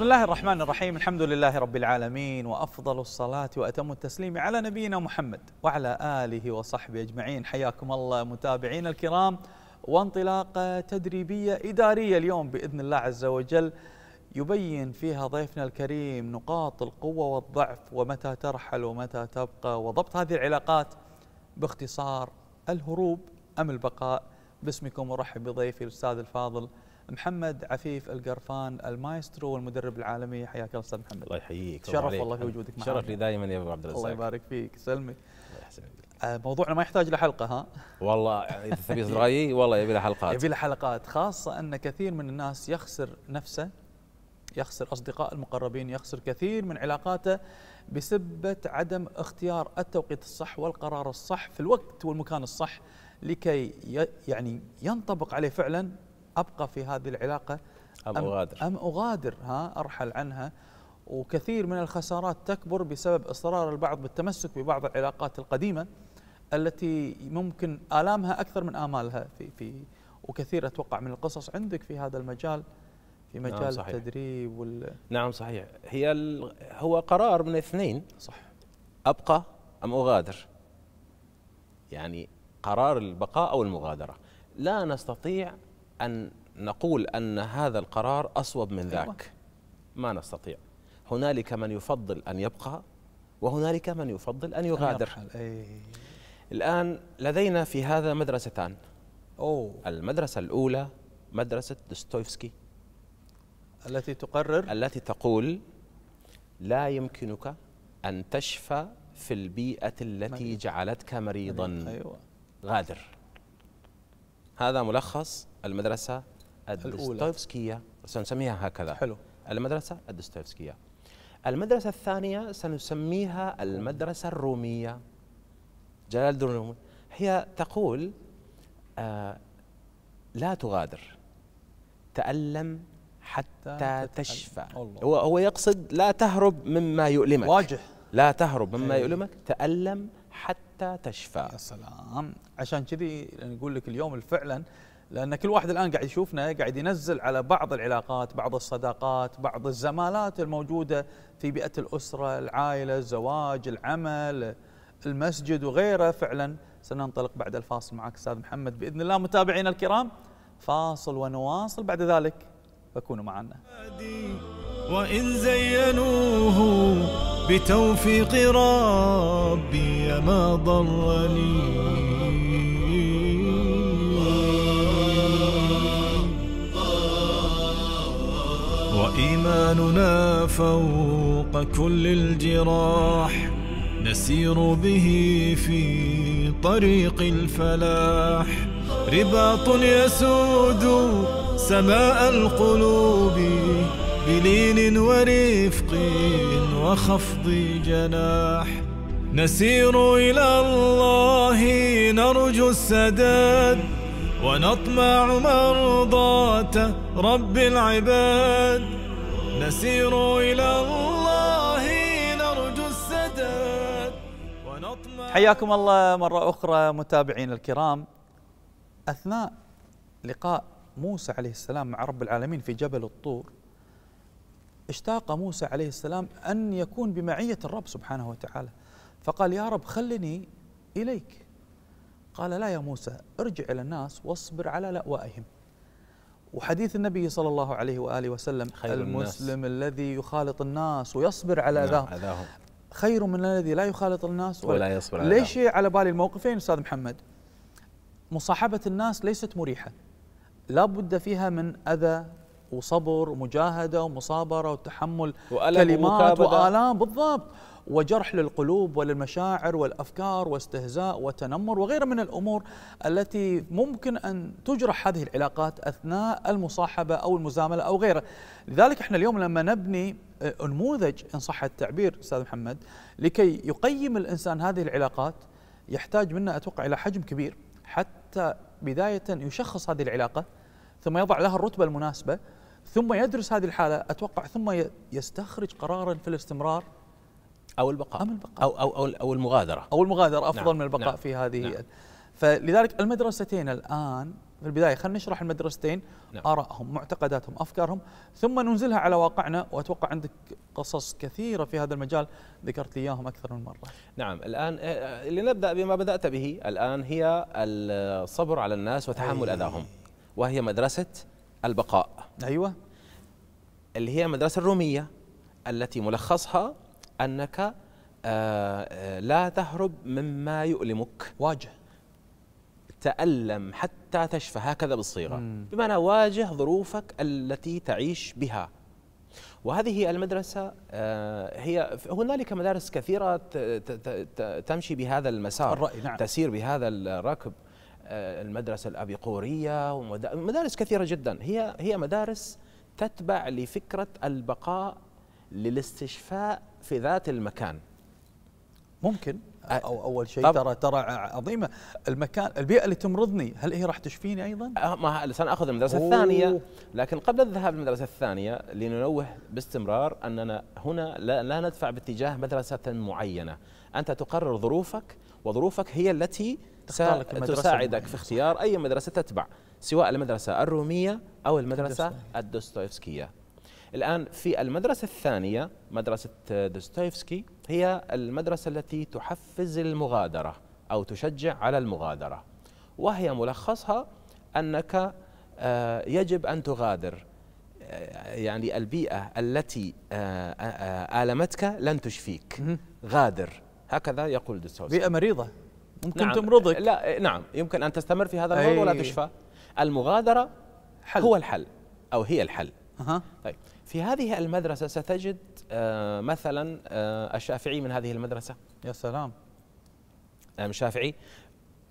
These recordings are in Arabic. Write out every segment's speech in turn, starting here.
بسم الله الرحمن الرحيم الحمد لله رب العالمين وافضل الصلاه واتم التسليم على نبينا محمد وعلى اله وصحبه اجمعين حياكم الله متابعينا الكرام وانطلاقه تدريبيه اداريه اليوم باذن الله عز وجل يبين فيها ضيفنا الكريم نقاط القوه والضعف ومتى ترحل ومتى تبقى وضبط هذه العلاقات باختصار الهروب ام البقاء باسمكم ارحب بضيفي الاستاذ الفاضل محمد عفيف القرفان المايسترو والمدرب العالمي حياك الله استاذ محمد الله يحييك شرف والله في وجودك معنا شرف لي دائما يا ابو عبد الرزاق الله يبارك فيك سلمي آه، موضوعنا ما يحتاج لحلقه ها والله اذا تبي رايي والله يبي له حلقات يبي له حلقات خاصه ان كثير من الناس يخسر نفسه يخسر اصدقاء المقربين يخسر كثير من علاقاته بسبب عدم اختيار التوقيت الصح والقرار الصح في الوقت والمكان الصح لكي يعني ينطبق عليه فعلا ابقى في هذه العلاقه ام, أم اغادر ام اغادر ها ارحل عنها وكثير من الخسارات تكبر بسبب اصرار البعض بالتمسك ببعض العلاقات القديمه التي ممكن الامها اكثر من امالها في في وكثير اتوقع من القصص عندك في هذا المجال في نعم، مجال نعم صحيح. التدريب وال نعم صحيح هي هو قرار من اثنين صح ابقى ام اغادر يعني قرار البقاء او المغادره لا نستطيع أن نقول أن هذا القرار أصوب من أيوة. ذاك ما نستطيع هنالك من يفضل أن يبقى وهنالك من يفضل أن يغادر الآن لدينا في هذا مدرستان المدرسة الأولى مدرسة دوستويفسكي التي تقرر التي تقول لا يمكنك أن تشفى في البيئة التي جعلتك مريضا أيوة. غادر هذا ملخص المدرسة الدستويفسكية سنسميها هكذا حلو المدرسة الدستويفسكية المدرسة الثانية سنسميها المدرسة الرومية جلال الدين هي تقول آه لا تغادر تألم حتى تشفى هو هو يقصد لا تهرب مما يؤلمك واجه لا تهرب مما إيه. يؤلمك تألم حتى حتى تشفى يا سلام عشان كذي نقول لك اليوم فعلا لان كل واحد الان قاعد يشوفنا قاعد ينزل على بعض العلاقات، بعض الصداقات، بعض الزمالات الموجوده في بيئه الاسره، العائله، الزواج، العمل، المسجد وغيره فعلا سننطلق بعد الفاصل معك استاذ محمد باذن الله متابعينا الكرام فاصل ونواصل بعد ذلك فكونوا معنا وان زينوه بتوفيق ربي ما ضرني وإيماننا فوق كل الجراح نسير به في طريق الفلاح رباط يسود سماء القلوب بلين ورفق وخفض جناح نسير إلى الله نرجو السداد ونطمع مرضاة رب العباد نسير إلى الله نرجو السداد ونطمع حياكم الله مرة أخرى متابعين الكرام أثناء لقاء موسى عليه السلام مع رب العالمين في جبل الطور اشتاق موسى عليه السلام أن يكون بمعية الرب سبحانه وتعالى فقال يا رب خلني إليك قال لا يا موسى ارجع إلى الناس واصبر على لأوائهم وحديث النبي صلى الله عليه وآله وسلم خير المسلم الناس. الذي يخالط الناس ويصبر على نعم، أذاهم خير من الذي لا يخالط الناس ولا, ولا يصبر على ليش على بالي الموقفين أستاذ محمد مصاحبة الناس ليست مريحة لا بد فيها من أذى وصبر ومجاهدة ومصابرة وتحمل كلمات وآلام بالضبط وجرح للقلوب وللمشاعر والأفكار واستهزاء وتنمر وغيرها من الأمور التي ممكن أن تجرح هذه العلاقات أثناء المصاحبة أو المزاملة أو غيرها لذلك احنا اليوم لما نبني آه، نموذج إن صح التعبير أستاذ محمد لكي يقيم الإنسان هذه العلاقات يحتاج منا أتوقع إلى حجم كبير حتى بداية يشخص هذه العلاقة ثم يضع لها الرتبة المناسبة ثم يدرس هذه الحالة أتوقع ثم يستخرج قرارا في الاستمرار أو البقاء, أم البقاء. أو, أو, أو, أو المغادرة أو المغادرة أفضل نعم. من البقاء نعم. في هذه نعم. فلذلك المدرستين الآن في البداية خلينا نشرح المدرستين نعم. آرائهم معتقداتهم أفكارهم ثم ننزلها على واقعنا وأتوقع عندك قصص كثيرة في هذا المجال ذكرت لي إياهم أكثر من مرة نعم الآن آه، آه، لنبدأ بما بدأت به الآن هي الصبر على الناس وتحمل أذاهم وهي مدرسة البقاء أيوة اللي هي المدرسة الرومية التي ملخصها أنك آه، آه، لا تهرب مما يؤلمك واجه تألم حتى تشفى هكذا بالصيغة بمعنى واجه ظروفك التي تعيش بها وهذه المدرسة آه، هي هنالك مدارس كثيرة تمشي بهذا المسار الرأي نعم. تسير بهذا الركب آه، المدرسه الابيقوريه ومدارس كثيره جدا هي هي مدارس تتبع لفكره البقاء للاستشفاء في ذات المكان ممكن آه، او اول شيء ترى ترى عظيمه المكان البيئه اللي تمرضني هل هي راح تشفيني ايضا؟ آه، ما سناخذ المدرسه أوه. الثانيه لكن قبل الذهاب للمدرسه الثانيه لننوه باستمرار اننا هنا لا, لا ندفع باتجاه مدرسه معينه، انت تقرر ظروفك وظروفك هي التي تساعدك في اختيار أي مدرسة تتبع سواء المدرسة الرومية أو المدرسة الدوستويفسكية الآن في المدرسة الثانية مدرسة دوستويفسكي هي المدرسة التي تحفز المغادرة أو تشجع على المغادرة وهي ملخصها أنك آه، يجب أن تغادر آه، يعني البيئة التي آه، آلمتك لن تشفيك غادر هكذا يقول ديسوسا بيئة مريضة ممكن نعم تمرضك لا نعم يمكن أن تستمر في هذا المرض ولا تشفى المغادرة حل. هو الحل أو هي الحل أه. طيب في هذه المدرسة ستجد آه، مثلا آه، الشافعي من هذه المدرسة يا سلام نعم، الشافعي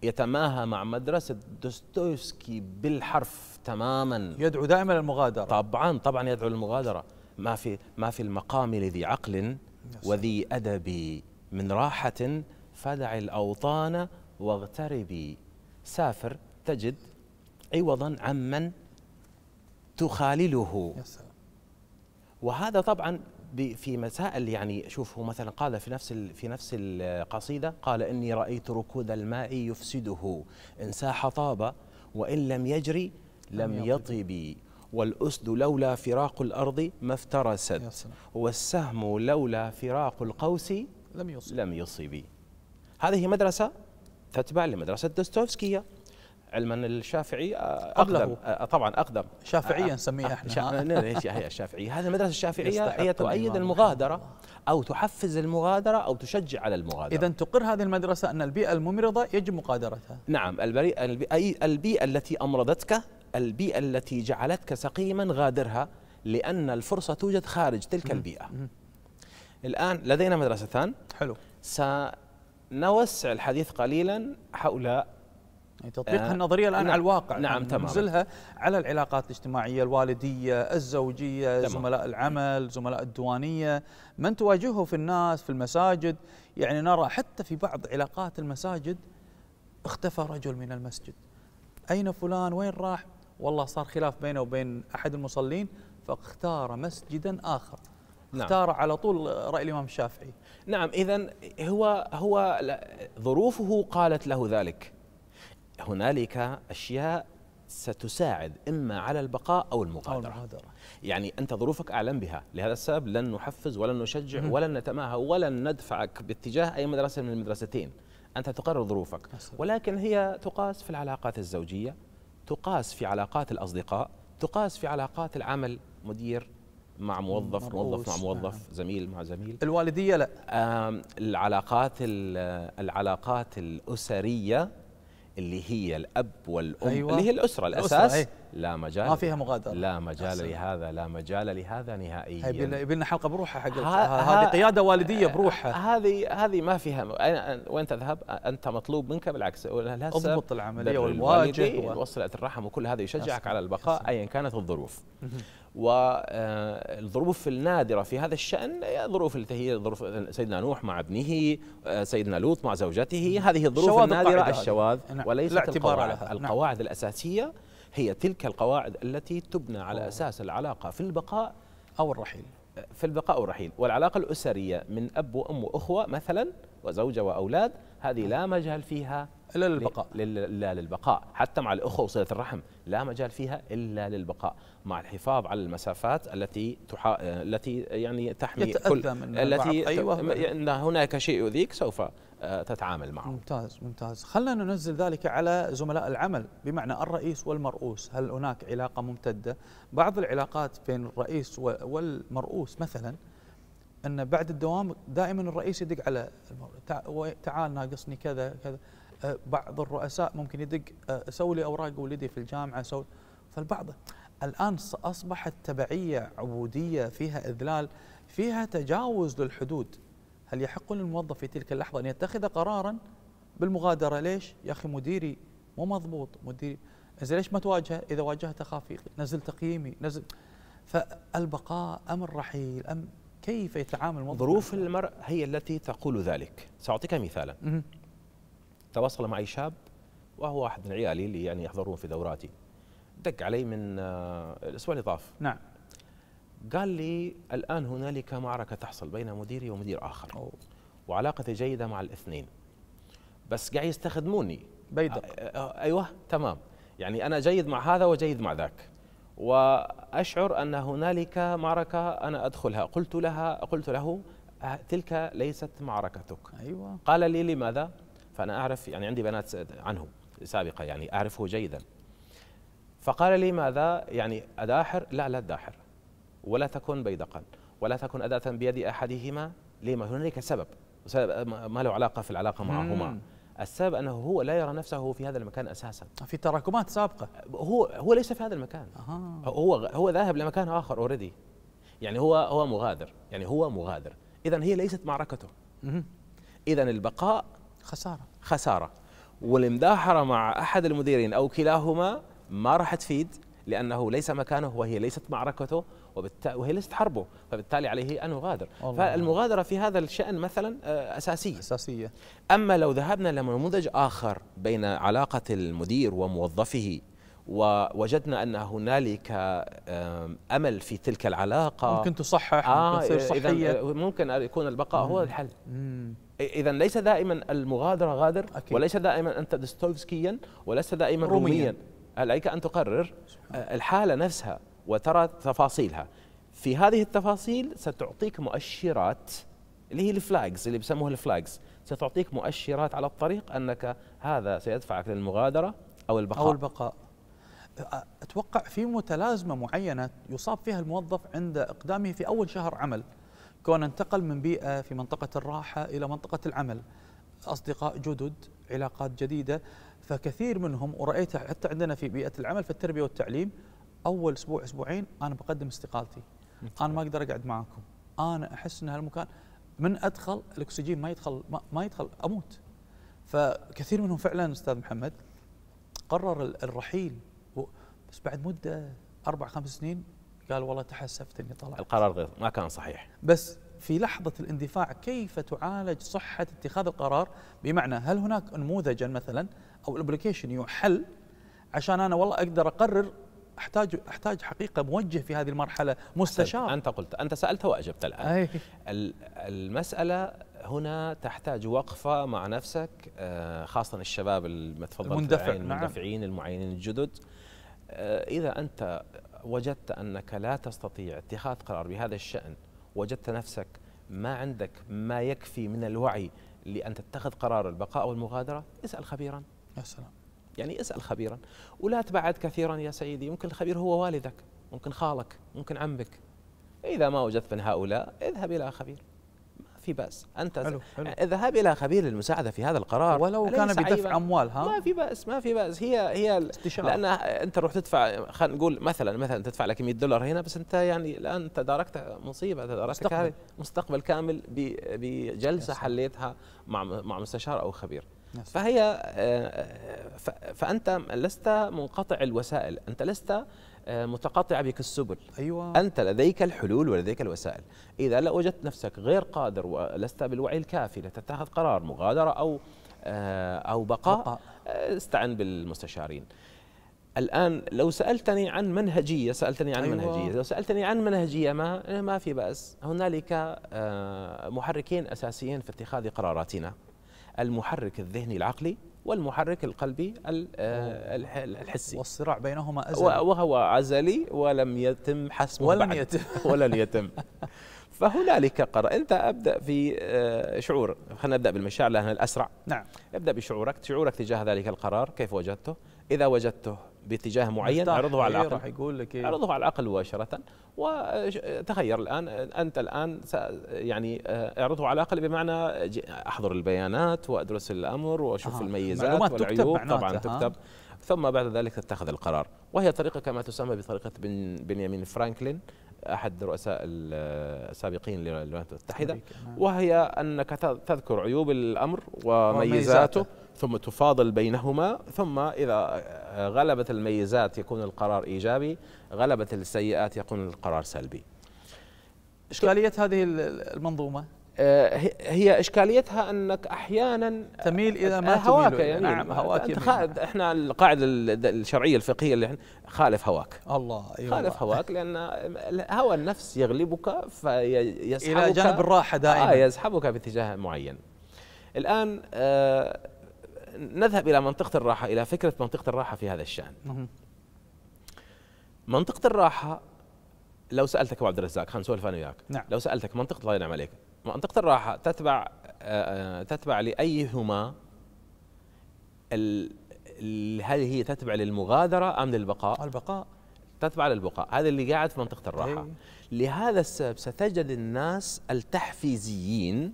يتماهى مع مدرسة دوستويفسكي بالحرف تماما يدعو دائما للمغادرة طبعا طبعا يدعو للمغادرة ما في ما في المقام لذي عقل وذي أدب من راحة فدع الأوطان واغتربي سافر تجد عوضا عمن تخالله وهذا طبعا في مسائل يعني شوف هو مثلا قال في نفس في نفس القصيده قال اني رايت ركود الماء يفسده ان ساح طاب وان لم يجري لم يطب والاسد لولا فراق الارض ما افترست والسهم لولا فراق القوس لم يصب لم يصيب هذه مدرسة تتبع لمدرسة دوستويفسكية علما الشافعي آه، اقدم أبله. آه، طبعا اقدم شافعيا نسميها آه، احنا هي الشافعيه هذه المدرسه الشافعيه هي تؤيد المغادره او تحفز المغادره او تشجع على المغادره اذا تقر هذه المدرسه ان البيئه الممرضه يجب مقادرتها نعم البيئه التي امرضتك البيئه التي جعلتك سقيما غادرها لان الفرصه توجد خارج تلك البيئه الآن لدينا مدرستان حلو سنوسع الحديث قليلا حول يعني تطبيق آه النظريه الان نعم على الواقع نعم يعني تمام ننزلها على العلاقات الاجتماعيه الوالديه الزوجيه تمام. زملاء العمل زملاء الديوانيه من تواجهه في الناس في المساجد يعني نرى حتى في بعض علاقات المساجد اختفى رجل من المسجد اين فلان وين راح والله صار خلاف بينه وبين احد المصلين فاختار مسجدا اخر نعم. اختار على طول راي الامام الشافعي نعم اذا هو هو ظروفه قالت له ذلك هنالك اشياء ستساعد اما على البقاء او المغادره, أو المغادرة. يعني انت ظروفك اعلم بها لهذا السبب لن نحفز ولن نشجع مم. ولن نتماهى ولن ندفعك باتجاه اي مدرسه من المدرستين انت تقرر ظروفك أصلاً. ولكن هي تقاس في العلاقات الزوجيه تقاس في علاقات الاصدقاء تقاس في علاقات العمل مدير مع موظف موظف مع موظف آه. زميل مع زميل الوالديه لا العلاقات العلاقات الاسريه اللي هي الاب والام أيوة. اللي هي الاسره الاساس الأسرة. لا مجال ما فيها مغادره لا مجال أحسن. لهذا لا مجال لهذا نهائيا يبي لنا حلقه بروحها حق هذه قياده والديه آه، بروحها هذه هذه ما فيها م... أنا وين تذهب انت مطلوب منك بالعكس اضبط العمليه والواجب وصله الرحم وكل هذا يشجعك أحسن. على البقاء ايا كانت الظروف والظروف آه، النادره في هذا الشان ظروف التي هي ظروف آه، سيدنا نوح مع ابنه سيدنا لوط مع زوجته هذه الظروف النادره الشواذ نعم. وليست القواعد, نعم. القواعد الاساسيه هي تلك القواعد التي تبنى على أساس العلاقة في البقاء أو الرحيل أه، في البقاء أو الرحيل والعلاقة الأسرية من أب وأم وأخوة مثلا وزوجة وأولاد هذه لا مجال فيها إلا للبقاء إلا للبقاء حتى مع الأخوة وصلة الرحم لا مجال فيها إلا للبقاء مع الحفاظ على المسافات التي تحا... التي يعني تحمي كل من التي أيوة. هناك شيء يؤذيك سوف تتعامل معه ممتاز ممتاز خلنا ننزل ذلك على زملاء العمل بمعنى الرئيس والمرؤوس هل هناك علاقة ممتدة بعض العلاقات بين الرئيس والمرؤوس مثلا أن بعد الدوام دائما الرئيس يدق على تعال ناقصني كذا كذا أه، بعض الرؤساء ممكن يدق أه، سوي لي أوراق ولدي في الجامعة سوي فالبعض الآن أصبحت تبعية عبودية فيها إذلال فيها تجاوز للحدود هل يحق للموظف في تلك اللحظة أن يتخذ قرارا بالمغادرة ليش يا أخي مديري مو مضبوط مديري إذا ليش ما تواجهه إذا واجهته خاف نزل تقييمي نزل فالبقاء أم الرحيل أم كيف يتعامل الموظف ظروف المرء هي التي تقول ذلك سأعطيك مثالا تواصل معي شاب وهو أحد من عيالي اللي يعني يحضرون في دوراتي دق علي من آه، الأسبوع اللي طاف نعم قال لي الآن هنالك معركة تحصل بين مديري ومدير آخر وعلاقتي جيدة مع الاثنين بس قاعد يستخدموني بيدق أيوه تمام يعني أنا جيد مع هذا وجيد مع ذاك وأشعر أن هنالك معركة أنا أدخلها قلت لها قلت له أه، تلك ليست معركتك أيوة. قال لي لماذا فأنا أعرف يعني عندي بنات عنه سابقة يعني أعرفه جيدا فقال لي ماذا يعني أداحر لا لا تداحر ولا تكن بيدقا ولا تكن أداة بيد أحدهما لما هنالك سبب ما له علاقة في العلاقة معهما السبب انه هو لا يرى نفسه في هذا المكان اساسا في تراكمات سابقه هو هو ليس في هذا المكان أه. هو هو ذاهب لمكان اخر اوريدي يعني هو هو مغادر يعني هو مغادر اذا هي ليست معركته اذا البقاء خساره خساره والمداحره مع احد المديرين او كلاهما ما راح تفيد لانه ليس مكانه وهي ليست معركته وهي ليست حربه فبالتالي عليه أن يغادر فالمغادرة في هذا الشأن مثلا آه، أساسية أساسية أما لو ذهبنا لنموذج آخر بين علاقة المدير وموظفه ووجدنا ان هنالك امل في تلك العلاقه ممكن تصحح آه ممكن تصير صحيه آه، ممكن يكون البقاء مم. هو الحل اذا ليس دائما المغادره غادر أكيد. وليس دائما انت دستويفسكيا وليس دائما روميا, روميا. عليك ان تقرر آه، الحاله نفسها وترى تفاصيلها في هذه التفاصيل ستعطيك مؤشرات اللي هي الفلاجز اللي بيسموها الفلاجز ستعطيك مؤشرات على الطريق انك هذا سيدفعك للمغادره او البقاء او البقاء اتوقع في متلازمه معينه يصاب فيها الموظف عند اقدامه في اول شهر عمل كون انتقل من بيئه في منطقه الراحه الى منطقه العمل اصدقاء جدد علاقات جديده فكثير منهم ورأيتها حتى عندنا في بيئه العمل في التربيه والتعليم اول اسبوع اسبوعين انا بقدم استقالتي انا ما اقدر اقعد معاكم انا احس ان هالمكان من ادخل الاكسجين ما يدخل ما, ما يدخل اموت فكثير منهم فعلا استاذ محمد قرر الرحيل بس بعد مده اربع خمس سنين قال والله تحسفت اني طلعت القرار غير ما كان صحيح بس في لحظه الاندفاع كيف تعالج صحه اتخاذ القرار بمعنى هل هناك نموذجا مثلا او الابليكيشن يحل عشان انا والله اقدر اقرر احتاج احتاج حقيقه موجه في هذه المرحله مستشار انت قلت انت سالت واجبت الان أي. المساله هنا تحتاج وقفه مع نفسك آه، خاصه الشباب المتفضل المندفع نعم. المندفعين نعم. المعينين الجدد آه، اذا انت وجدت انك لا تستطيع اتخاذ قرار بهذا الشان وجدت نفسك ما عندك ما يكفي من الوعي لان تتخذ قرار البقاء والمغادره اسال خبيرا يا سلام يعني اسال خبيرا ولا تبعد كثيرا يا سيدي ممكن الخبير هو والدك ممكن خالك ممكن عمك اذا ما وجدت من هؤلاء اذهب الى خبير ما في باس انت حلو حلو. اذهب الى خبير للمساعده في هذا القرار ولو كان بدفع اموال ها ما في باس ما في باس هي هي استشارة. لان انت تروح تدفع خلينا نقول مثلا مثلا تدفع لك 100 دولار هنا بس انت يعني الان تداركت مصيبه تداركت مستقبل, كامل مستقبل كامل بجلسه حليتها مع مع مستشار او خبير نعم. فهي آه، فانت لست منقطع الوسائل انت لست آه، متقطع بك السبل أيوة. أنت لديك الحلول ولديك الوسائل إذا لا وجدت نفسك غير قادر ولست بالوعي الكافي لتتخذ قرار مغادرة أو آه، أو بقاء, بقاء. استعن بالمستشارين الآن لو سألتني عن منهجية سألتني عن أيوة. منهجية لو سألتني عن منهجية ما ما في بأس هنالك محركين أساسيين في اتخاذ قراراتنا المحرك الذهني العقلي والمحرك القلبي آه، الحسي والصراع بينهما أزلي وهو ازلي ولم يتم حسمه ولم بعد يتم ولن يتم فهنالك قرار انت ابدا في آه، شعور خلينا نبدا بالمشاعر لانها الاسرع نعم ابدا بشعورك شعورك تجاه ذلك القرار كيف وجدته اذا وجدته باتجاه معين عرضه على العقل يقول لك إيه؟ عرضه على العقل مباشره وتخير الان انت الان يعني آه، اعرضه على العقل بمعنى احضر البيانات وادرس الامر واشوف آه. الميزات والعيوب تكتب طبعا تكتب ثم بعد ذلك تتخذ القرار وهي طريقه كما تسمى بطريقه بن بنيامين فرانكلين احد رؤساء السابقين للولايات المتحده نعم. وهي انك تذكر عيوب الامر وميزاته ثم تفاضل بينهما ثم إذا غلبت الميزات يكون القرار إيجابي غلبت السيئات يكون القرار سلبي إشكالية هذه المنظومة آه، هي اشكاليتها انك احيانا تميل الى ما هواك تميل يعني نعم هواك يعني خالد احنا القاعده الشرعيه الفقهيه اللي خالف هواك الله أيوة خالف هواك لان هوى النفس يغلبك فيسحبك الى جانب الراحه دائما آه يسحبك باتجاه معين الان آه نذهب إلى منطقة الراحة إلى فكرة منطقة الراحة في هذا الشأن منطقة الراحة لو سألتك أبو عبد الرزاق خلينا نسولف أنا وياك نعم. لو سألتك منطقة الله ينعم عليك منطقة الراحة تتبع آه، آه، تتبع لأيهما هل هي تتبع للمغادرة أم للبقاء؟ البقاء تتبع للبقاء هذا اللي قاعد في منطقة الراحة أي. لهذا السبب ستجد الناس التحفيزيين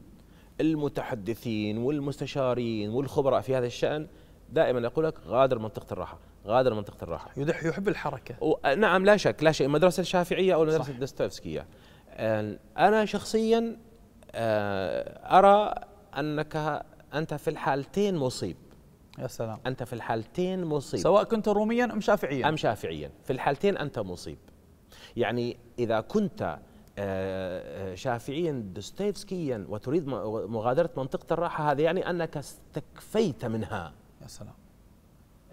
المتحدثين والمستشارين والخبراء في هذا الشأن دائما يقول لك غادر منطقة الراحة غادر منطقة الراحة يدح يحب الحركة و... نعم لا شك لا شك المدرسة الشافعية أو المدرسة الدستويفسكية آه، أنا شخصيا آه، أرى أنك أنت في الحالتين مصيب يا سلام أنت في الحالتين مصيب سواء كنت روميا أم شافعيا أم شافعيا في الحالتين أنت مصيب يعني إذا كنت آه، آه، شافعيا دوستويفسكيا وتريد مغادرة منطقة الراحة هذا يعني أنك استكفيت منها يا سلام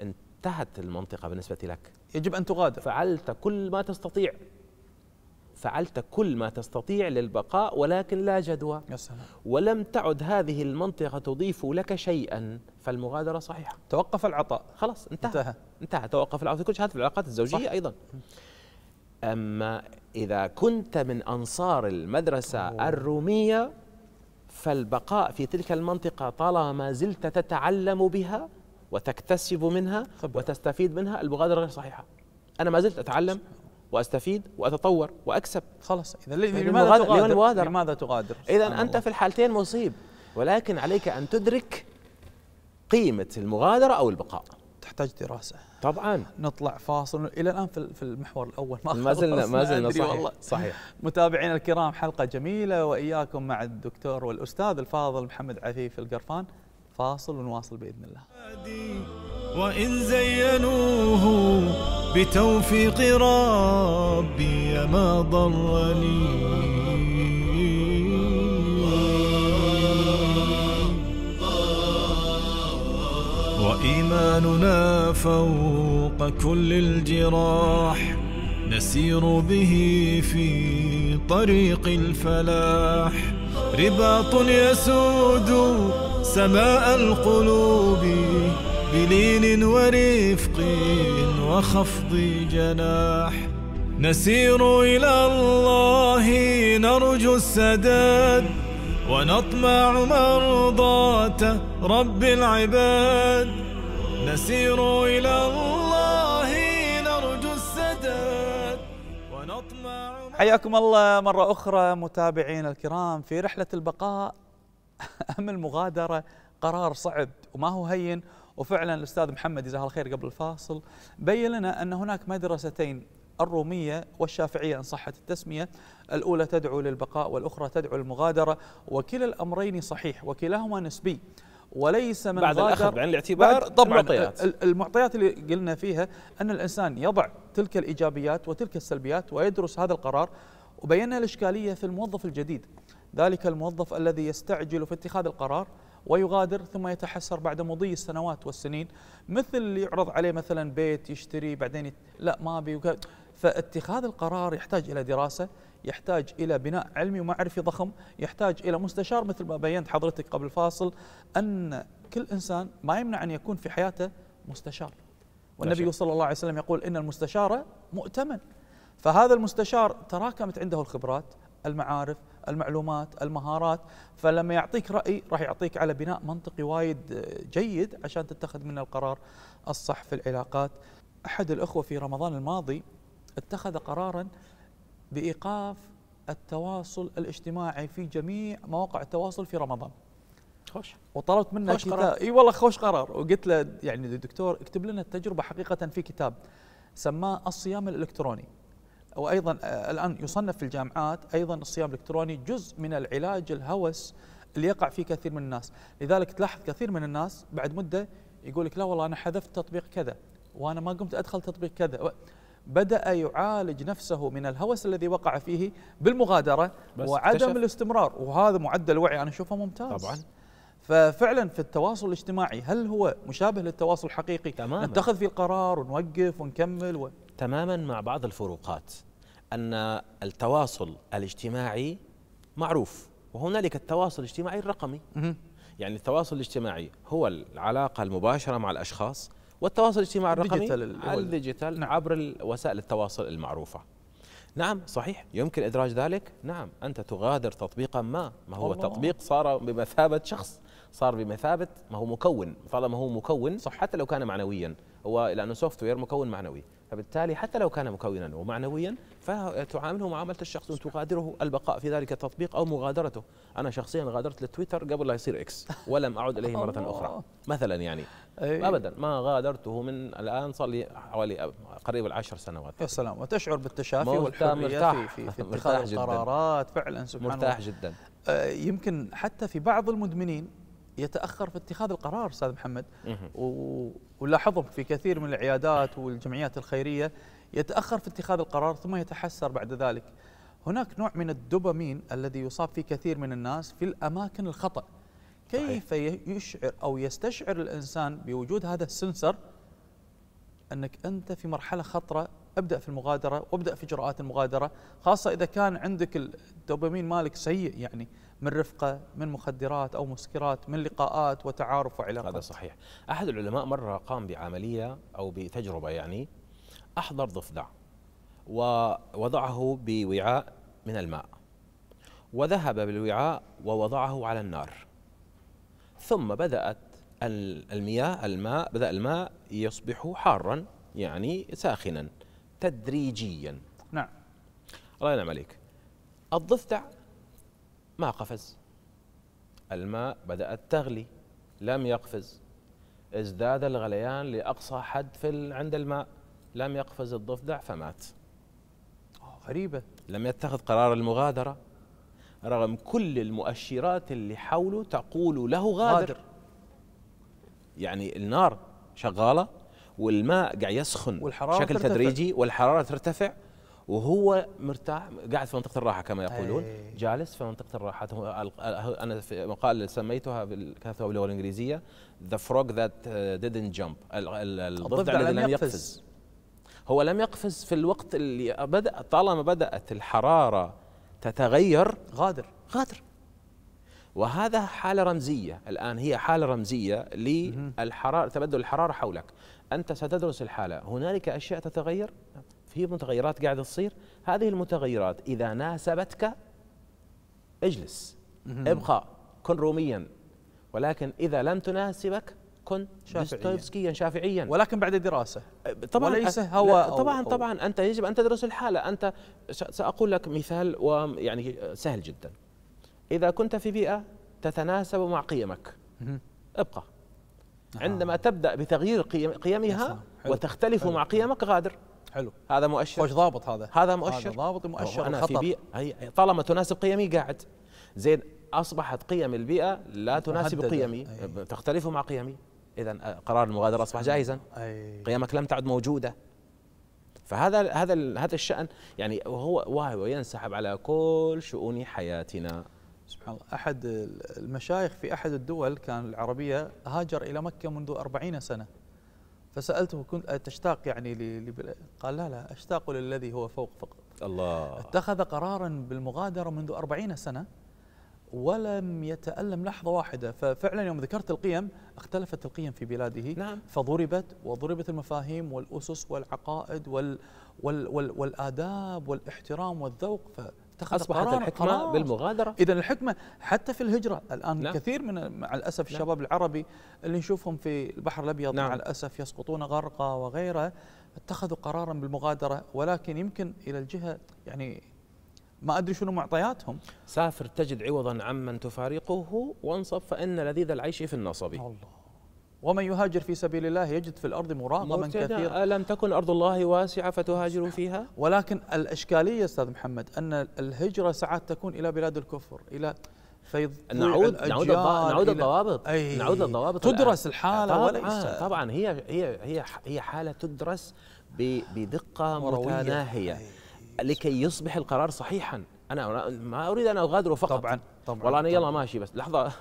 انتهت المنطقة بالنسبة لك يجب أن تغادر فعلت كل ما تستطيع فعلت كل ما تستطيع للبقاء ولكن لا جدوى يا سلام. ولم تعد هذه المنطقة تضيف لك شيئا فالمغادرة صحيحة توقف العطاء خلاص انتهى انتهى, انتهى. توقف العطاء كل هذه في العلاقات الزوجية صح. أيضا أما إذا كنت من أنصار المدرسة أوه. الرومية فالبقاء في تلك المنطقة طالما زلت تتعلم بها وتكتسب منها طبعا. وتستفيد منها المغادرة غير صحيحة أنا ما زلت أتعلم واستفيد واتطور واكسب خلاص اذا لماذا تغادر لماذا, لماذا تغادر اذا انت الله. في الحالتين مصيب ولكن عليك ان تدرك قيمه المغادره او البقاء تحتاج دراسه طبعا نطلع فاصل الى الان في المحور الاول ما ما زلنا ما زلنا صحيح والله. صحيح متابعينا الكرام حلقه جميله واياكم مع الدكتور والاستاذ الفاضل محمد عفيف القرفان فاصل ونواصل باذن الله وان زينوه بتوفيق ربي ما ضرني إيماننا فوق كل الجراح نسير به في طريق الفلاح رباط يسود سماء القلوب بلين ورفق وخفض جناح نسير إلى الله نرجو السداد ونطمع مرضاة رب العباد نسير إلى الله نرجو السداد ونطمع حياكم الله مرة أخرى متابعينا الكرام في رحلة البقاء أم المغادرة قرار صعب وما هو هين وفعلا الأستاذ محمد جزاه الله خير قبل الفاصل بين لنا أن هناك مدرستين الرومية والشافعية إن صحت التسمية الأولى تدعو للبقاء والأخرى تدعو للمغادرة وكلا الأمرين صحيح وكلاهما نسبي وليس من بعد الأخذ بعين الاعتبار طبعا المعطيات المعطيات اللي قلنا فيها أن الإنسان يضع تلك الإيجابيات وتلك السلبيات ويدرس هذا القرار وبينا الإشكالية في الموظف الجديد ذلك الموظف الذي يستعجل في اتخاذ القرار ويغادر ثم يتحسر بعد مضي السنوات والسنين مثل اللي يعرض عليه مثلا بيت يشتري بعدين يت... لا ما ابي فاتخاذ القرار يحتاج الى دراسه يحتاج إلى بناء علمي ومعرفي ضخم يحتاج إلى مستشار مثل ما بينت حضرتك قبل الفاصل أن كل إنسان ما يمنع أن يكون في حياته مستشار والنبي صلى الله عليه وسلم يقول إن المستشار مؤتمن فهذا المستشار تراكمت عنده الخبرات المعارف المعلومات المهارات فلما يعطيك رأي راح يعطيك على بناء منطقي وايد جيد عشان تتخذ منه القرار الصح في العلاقات أحد الأخوة في رمضان الماضي اتخذ قرارا بايقاف التواصل الاجتماعي في جميع مواقع التواصل في رمضان خوش وطلبت منه خوش كتاب اي والله خوش قرار وقلت له يعني دكتور اكتب لنا التجربه حقيقه في كتاب سماه الصيام الالكتروني وايضا آه، الان يصنف في الجامعات ايضا الصيام الالكتروني جزء من العلاج الهوس اللي يقع فيه كثير من الناس لذلك تلاحظ كثير من الناس بعد مده يقول لك لا والله انا حذفت تطبيق كذا وانا ما قمت ادخل تطبيق كذا بدأ يعالج نفسه من الهوس الذي وقع فيه بالمغادرة وعدم الاستمرار وهذا معدل وعي أنا أشوفه ممتاز طبعا ففعلا في التواصل الاجتماعي هل هو مشابه للتواصل الحقيقي تماما نتخذ فيه القرار ونوقف ونكمل و... تماما مع بعض الفروقات أن التواصل الاجتماعي معروف وهنالك التواصل الاجتماعي الرقمي يعني التواصل الاجتماعي هو العلاقة المباشرة مع الأشخاص والتواصل الاجتماعي الرقمي الديجيتال نعم. عبر وسائل التواصل المعروفة نعم صحيح يمكن إدراج ذلك نعم أنت تغادر تطبيقا ما ما هو تطبيق صار بمثابة شخص صار بمثابة ما هو مكون طالما هو مكون صح حتى لو كان معنويا هو لأنه سوفت وير مكون معنوي فبالتالي حتى لو كان مكونا ومعنويا فتعامله معامله الشخص تغادره البقاء في ذلك التطبيق او مغادرته، انا شخصيا غادرت للتويتر قبل لا يصير اكس ولم اعد اليه مره اخرى مثلا يعني ابدا ما غادرته من الان صار لي حوالي قريب العشر سنوات يا سلام وتشعر بالتشافي والحريه مرتاح. في, في اتخاذ القرارات فعلا سبحان الله مرتاح جدا آه، يمكن حتى في بعض المدمنين يتاخر في اتخاذ القرار استاذ محمد ولاحظهم في كثير من العيادات والجمعيات الخيريه يتاخر في اتخاذ القرار ثم يتحسر بعد ذلك هناك نوع من الدوبامين الذي يصاب فيه كثير من الناس في الاماكن الخطا كيف يشعر او يستشعر الانسان بوجود هذا السنسر انك انت في مرحله خطره ابدا في المغادره وابدا في اجراءات المغادره خاصه اذا كان عندك الدوبامين مالك سيء يعني من رفقه من مخدرات او مسكرات من لقاءات وتعارف وعلاقات هذا صحيح احد العلماء مره قام بعمليه او بتجربه يعني احضر ضفدع ووضعه بوعاء من الماء وذهب بالوعاء ووضعه على النار ثم بدات المياه الماء بدا الماء يصبح حارا يعني ساخنا تدريجيا نعم الله ينعم عليك الضفدع ما قفز الماء بدأت تغلي لم يقفز ازداد الغليان لأقصى حد في عند الماء لم يقفز الضفدع فمات آه، غريبة لم يتخذ قرار المغادرة رغم كل المؤشرات اللي حوله تقول له غادر, غادر. يعني النار شغالة والماء قاعد يسخن والحرارة شكل ترتفع. تدريجي والحرارة ترتفع وهو مرتاح قاعد في منطقه الراحه كما يقولون إيه. جالس في منطقه الراحه انا في مقال سميتها كتبتها باللغه الانجليزيه ذا فروغ ذات didn't jump الضفدع الذي لم يقفز هو لم يقفز في الوقت اللي بدا طالما بدات الحراره تتغير غادر غادر وهذا حالة رمزية الآن هي حالة رمزية للحرارة تبدل الحرارة حولك أنت ستدرس الحالة هنالك أشياء تتغير نعم. في متغيرات قاعده تصير هذه المتغيرات اذا ناسبتك اجلس ابقى كن روميا ولكن اذا لم تناسبك كن شافعيا شافعيا ولكن بعد دراسه أه، طبعا وليس أه، هو طبعا أو طبعا انت يجب ان تدرس الحاله انت ساقول لك مثال ويعني أه، سهل جدا اذا كنت في بيئه تتناسب مع قيمك ابقى عندما تبدا بتغيير قيمها وتختلف مع قيمك غادر حلو هذا مؤشر خوش ضابط هذا هذا مؤشر هذا ضابط مؤشر أنا في بيئة طالما تناسب قيمي قاعد زين أصبحت قيم البيئة لا تناسب قيمي أي. تختلف مع قيمي إذا آه، قرار المغادرة أصبح جائزا قيمك لم تعد موجودة فهذا هذا هذا الشأن يعني هو واهي وينسحب على كل شؤون حياتنا سبحان الله أحد المشايخ في أحد الدول كان العربية هاجر إلى مكة منذ أربعين سنة فسالته كنت تشتاق يعني قال لا لا اشتاق للذي هو فوق فقط الله اتخذ قرارا بالمغادره منذ أربعين سنه ولم يتألم لحظة واحدة ففعلا يوم ذكرت القيم اختلفت القيم في بلاده نعم. فضربت وضربت المفاهيم والأسس والعقائد وال وال وال والآداب والاحترام والذوق اتخذ أصبحت قرار الحكمة خلاص. بالمغادرة إذا الحكمة حتى في الهجرة الآن لا. نعم. كثير من مع الأسف نعم. الشباب العربي اللي نشوفهم في البحر الأبيض نعم. مع الأسف يسقطون غرقى وغيره اتخذوا قرارا بالمغادرة ولكن يمكن إلى الجهة يعني ما أدري شنو معطياتهم سافر تجد عوضا عمن تفارقه وانصب فإن لذيذ العيش في النصب الله ومن يهاجر في سبيل الله يجد في الأرض مراغما كثيرا ألم تكن أرض الله واسعة فتهاجروا فيها ولكن الإشكالية أستاذ محمد أن الهجرة ساعات تكون إلى بلاد الكفر إلى فيض نعود نعود نعود الضوابط نعود الضوابط تدرس الحالة طبعا وليس طبعا هي هي هي هي حالة تدرس بدقة متناهية لكي يصبح القرار صحيحا أنا ما أريد أن أغادر فقط طبعا طبعا والله انا يلا ماشي بس لحظه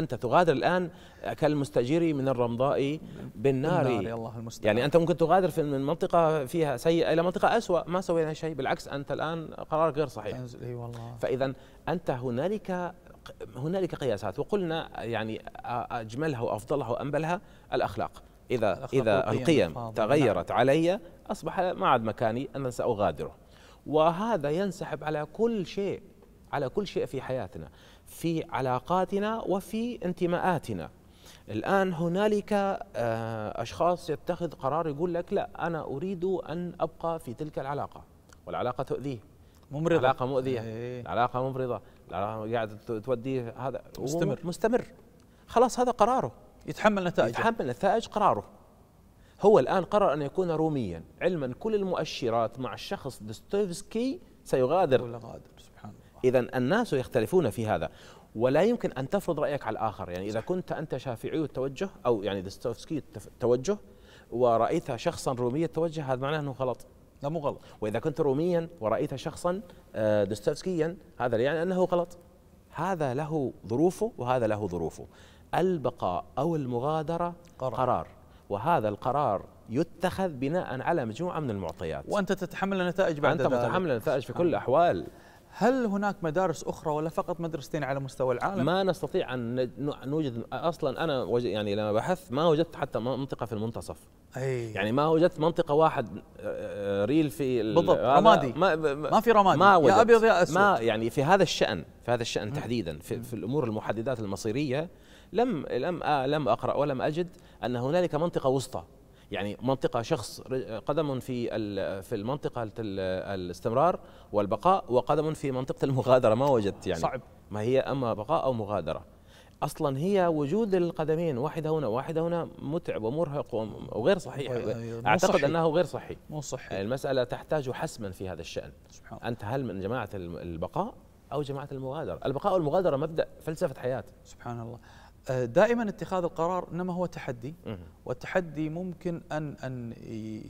انت تغادر الان كالمستجير من الرمضاء بالنار الله يعني انت ممكن تغادر في من منطقه فيها سيئه الى منطقه اسوا ما سوينا شيء بالعكس انت الان قرارك غير صحيح اي والله فاذا انت هنالك هنالك قياسات وقلنا يعني اجملها وافضلها وانبلها الاخلاق اذا اذا القيم تغيرت نعم. علي اصبح ما عاد مكاني انا ساغادره وهذا ينسحب على كل شيء على كل شيء في حياتنا في علاقاتنا وفي انتماءاتنا الآن هنالك آه، أشخاص يتخذ قرار يقول لك لا أنا أريد أن أبقى في تلك العلاقة والعلاقة تؤذيه ممرضة علاقة مؤذية ايه. علاقه ممرضة العلاقة قاعد توديه هذا مستمر مستمر خلاص هذا قراره يتحمل نتائج يتحمل نتائج قراره هو الآن قرر أن يكون روميا علما كل المؤشرات مع الشخص دوستويفسكي سيغادر ولا غادر سبحان الله إذا الناس يختلفون في هذا ولا يمكن أن تفرض رأيك على الآخر يعني إذا كنت أنت شافعي التوجه أو يعني دستوفسكي التوجه ورأيت شخصا روميا التوجه هذا معناه أنه غلط لا مو غلط وإذا كنت روميا ورأيت شخصا آه، دستوفسكيا هذا يعني أنه غلط هذا له ظروفه وهذا له ظروفه البقاء أو المغادرة قرار, قرار وهذا القرار يتخذ بناء على مجموعة من المعطيات وأنت تتحمل النتائج بعد أنت متحمل النتائج في كل نعم. الأحوال هل هناك مدارس اخرى ولا فقط مدرستين على مستوى العالم؟ ما نستطيع ان نوجد اصلا انا يعني لما بحثت ما وجدت حتى منطقه في المنتصف. أي. يعني ما وجدت منطقه واحد آه، آه، ريل في بالضبط رمادي ما, ما في رمادي ما يا ابيض يا اسود ما يعني في هذا الشان في هذا الشان م. تحديدا في, في الامور المحددات المصيريه لم لم لم اقرا ولم اجد ان هنالك منطقه وسطى يعني منطقة شخص قدم في في المنطقة الاستمرار والبقاء وقدم في منطقة المغادرة ما وجدت يعني صعب ما هي أما بقاء أو مغادرة اصلا هي وجود القدمين واحده هنا وواحده هنا متعب ومرهق وغير صحيح أيوة، أيوة، اعتقد صحي. انه غير صحي مو صحي يعني المساله تحتاج حسما في هذا الشان سبحان انت هل من جماعه البقاء او جماعه المغادره البقاء والمغادره مبدا فلسفه حياه سبحان الله دائما اتخاذ القرار انما هو تحدي والتحدي ممكن ان ان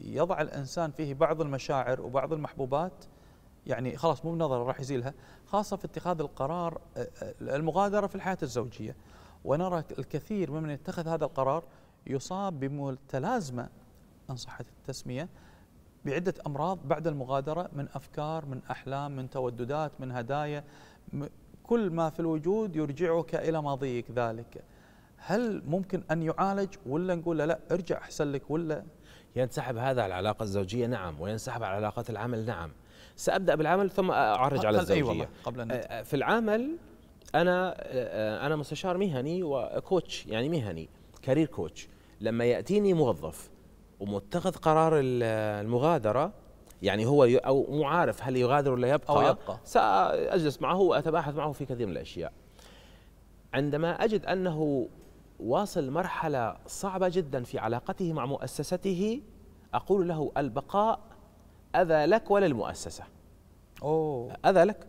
يضع الانسان فيه بعض المشاعر وبعض المحبوبات يعني خلاص مو بنظره راح يزيلها خاصه في اتخاذ القرار المغادره في الحياه الزوجيه ونرى الكثير ممن يتخذ هذا القرار يصاب بمتلازمه ان صحت التسميه بعده امراض بعد المغادره من افكار من احلام من توددات من هدايا كل ما في الوجود يرجعك إلى ماضيك ذلك هل ممكن أن يعالج ولا نقول لا ارجع أحسن لك ولا ينسحب هذا على العلاقة الزوجية نعم وينسحب على علاقات العمل نعم سأبدأ بالعمل ثم أعرج على أيوة، الزوجية أيوة قبل أن آه، في العمل أنا آه، أنا مستشار مهني وكوتش يعني مهني كارير كوتش لما يأتيني موظف ومتخذ قرار المغادرة يعني هو أو مو عارف هل يغادر ولا يبقى أو يبقى سأجلس معه وأتباحث معه في كثير من الأشياء عندما أجد أنه واصل مرحلة صعبة جدا في علاقته مع مؤسسته أقول له البقاء أذى لك وللمؤسسة أوه أذى لك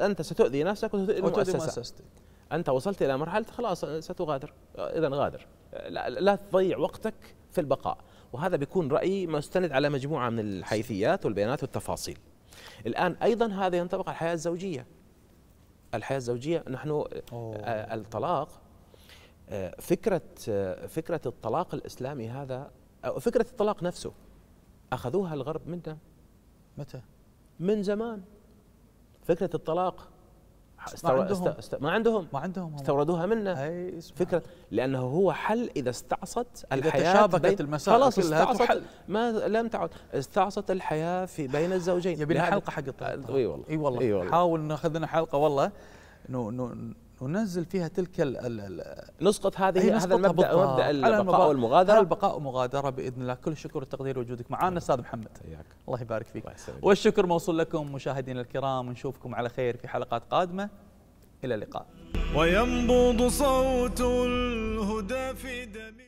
أنت ستؤذي نفسك وتؤذي المؤسسة مؤسستك. أنت وصلت إلى مرحلة خلاص ستغادر إذا غادر لا, لا تضيع وقتك في البقاء وهذا بيكون رأيي مستند على مجموعة من الحيثيات والبيانات والتفاصيل الآن أيضا هذا ينطبق على الحياة الزوجية الحياة الزوجية نحن أوه. آه، الطلاق آه، فكرة آه، فكرة الطلاق الإسلامي هذا فكرة الطلاق نفسه أخذوها الغرب منا متى؟ من زمان فكرة الطلاق استور... ما عندهم است... ما عندهم ما عندهم استوردوها منا فكره لانه هو حل اذا استعصت الحياه إذا تشابكت بين... المسائل خلاص استعصت حل. ما لم تعد استعصت الحياه في بين الزوجين يبي لنا حلقه حق اي والله اي والله, حاول ناخذ لنا حلقه والله نو نو وننزل فيها تلك ال ال ال نسقط هذه هذا المبدا مبدا البقاء والمغادره البقاء والمغادرة باذن الله كل الشكر والتقدير وجودك معنا استاذ محمد حياك الله يبارك فيك الله والشكر موصول لكم مشاهدينا الكرام نشوفكم على خير في حلقات قادمه الى اللقاء وينبض صوت الهدى في دمي